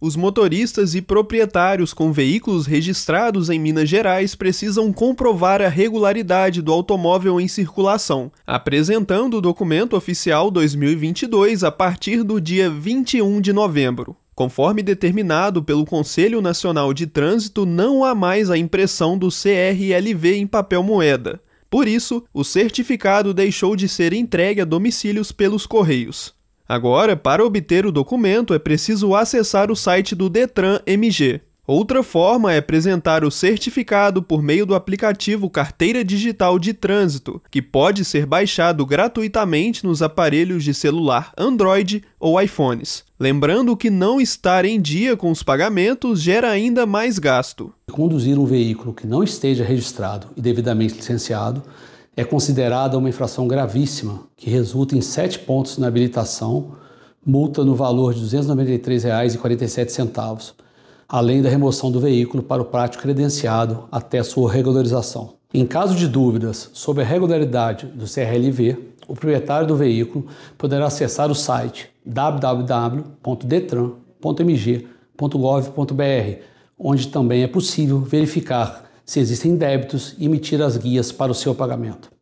Os motoristas e proprietários com veículos registrados em Minas Gerais precisam comprovar a regularidade do automóvel em circulação, apresentando o documento oficial 2022 a partir do dia 21 de novembro. Conforme determinado pelo Conselho Nacional de Trânsito, não há mais a impressão do CRLV em papel moeda. Por isso, o certificado deixou de ser entregue a domicílios pelos Correios. Agora, para obter o documento, é preciso acessar o site do Detran MG. Outra forma é apresentar o certificado por meio do aplicativo Carteira Digital de Trânsito, que pode ser baixado gratuitamente nos aparelhos de celular Android ou iPhones. Lembrando que não estar em dia com os pagamentos gera ainda mais gasto. Conduzir um veículo que não esteja registrado e devidamente licenciado é considerada uma infração gravíssima, que resulta em sete pontos na habilitação, multa no valor de R$ 293,47, além da remoção do veículo para o prático credenciado até sua regularização. Em caso de dúvidas sobre a regularidade do CRLV, o proprietário do veículo poderá acessar o site www.detran.mg.gov.br, onde também é possível verificar se existem débitos emitir as guias para o seu pagamento.